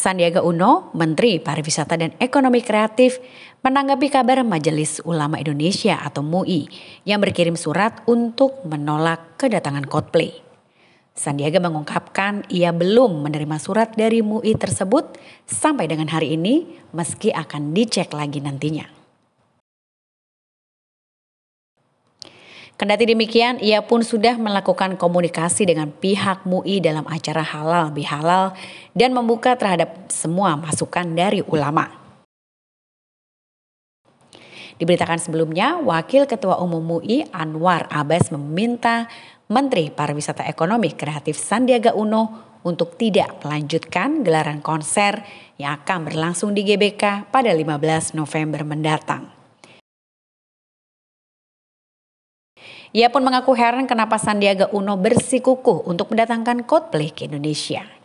Sandiaga Uno, Menteri Pariwisata dan Ekonomi Kreatif, menanggapi kabar Majelis Ulama Indonesia atau MUI yang berkirim surat untuk menolak kedatangan Coldplay. Sandiaga mengungkapkan ia belum menerima surat dari MUI tersebut sampai dengan hari ini meski akan dicek lagi nantinya. Kendati demikian, ia pun sudah melakukan komunikasi dengan pihak MUI dalam acara halal bihalal dan membuka terhadap semua masukan dari ulama. Diberitakan sebelumnya, Wakil Ketua Umum MUI Anwar Abbas meminta Menteri Pariwisata Ekonomi Kreatif Sandiaga Uno untuk tidak melanjutkan gelaran konser yang akan berlangsung di GBK pada 15 November mendatang. Ia pun mengaku heran kenapa Sandiaga Uno bersikukuh untuk mendatangkan Coldplay ke Indonesia.